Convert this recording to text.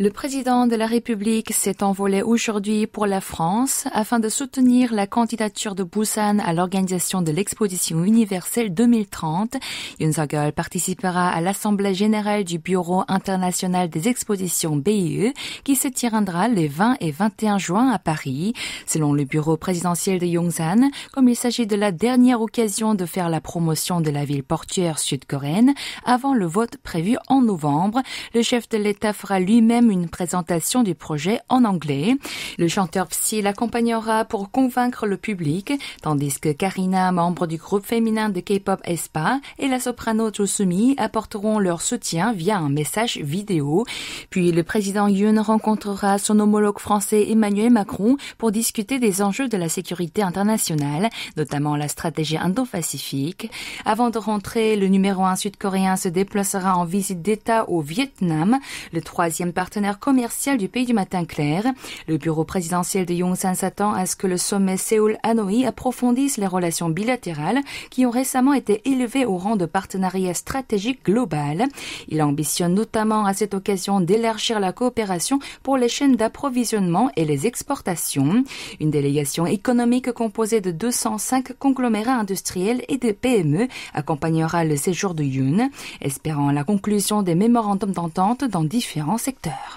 Le président de la République s'est envolé aujourd'hui pour la France afin de soutenir la candidature de Busan à l'organisation de l'exposition universelle 2030. Yun yeol participera à l'Assemblée générale du Bureau international des expositions BIE qui se tiendra les 20 et 21 juin à Paris. Selon le bureau présidentiel de Yongsan, comme il s'agit de la dernière occasion de faire la promotion de la ville portuaire sud-coréenne avant le vote prévu en novembre, le chef de l'État fera lui-même une présentation du projet en anglais. Le chanteur Psy l'accompagnera pour convaincre le public, tandis que Karina, membre du groupe féminin de K-pop Espa, et la soprano Josumi apporteront leur soutien via un message vidéo. Puis le président Yoon rencontrera son homologue français Emmanuel Macron pour discuter des enjeux de la sécurité internationale, notamment la stratégie indo-pacifique. Avant de rentrer, le numéro 1 sud-coréen se déplacera en visite d'État au Vietnam, le troisième partenaire commercial du pays du matin clair. Le bureau présidentiel de Yong San s'attend à ce que le sommet Séoul-Hanoï approfondisse les relations bilatérales qui ont récemment été élevées au rang de partenariat stratégique global. Il ambitionne notamment à cette occasion d'élargir la coopération pour les chaînes d'approvisionnement et les exportations. Une délégation économique composée de 205 conglomérats industriels et de PME accompagnera le séjour de Yun, espérant la conclusion des mémorandums d'entente dans différents secteurs.